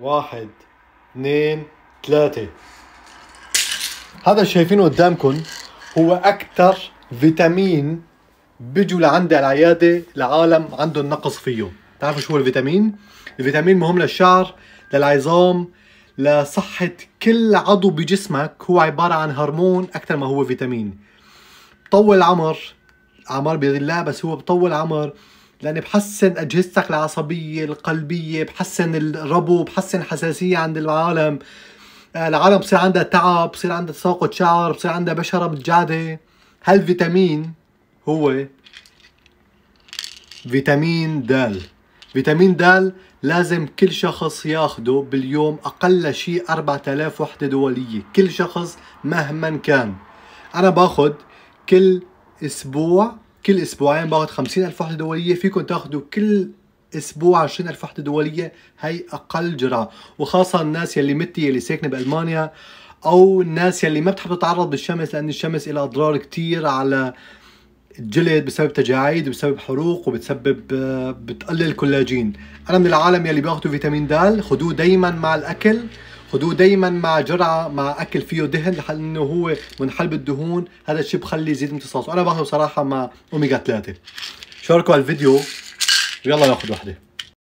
واحد اثنين ثلاثة هذا اللي شايفينه قدامكم هو أكثر فيتامين بيجوا لعندي على العيادة لعالم عندهم نقص فيه بتعرفوا شو هو الفيتامين؟ الفيتامين مهم للشعر للعظام لصحة كل عضو بجسمك هو عبارة عن هرمون أكثر ما هو فيتامين بطول العمر أعمار بيد الله بس هو بطول عمر لاني بحسن اجهزتك العصبيه القلبيه بحسن الربو بحسن حساسيه عند العالم آه، العالم بصير عندها تعب بصير عندها تساقط شعر بصير عندها بشره متجعده هالفيتامين هو فيتامين د فيتامين د لازم كل شخص ياخده باليوم اقل شيء 4000 وحده دوليه كل شخص مهما كان انا باخذ كل اسبوع كل اسبوعين باخذ 50000 وحده دوليه فيكم تاخذوا كل اسبوع 20000 وحده دوليه هي اقل جرعه وخاصه الناس يلي متي يلي ساكنه بالمانيا او الناس يلي ما بتحب تتعرض للشمس لان الشمس لها اضرار كثير على الجلد بسبب تجاعيد وبسبب حروق وبتسبب آه، بتقلل الكولاجين انا من العالم يلي باخذوا فيتامين د خذوه دايما مع الاكل خدوه دايما مع جرعه مع اكل فيه دهن لانه هو منحل بالدهون هذا الشيء بخلي يزيد امتصاصه انا باخذه صراحه مع اوميجا 3 شاركوا على الفيديو يلا ناخذ وحده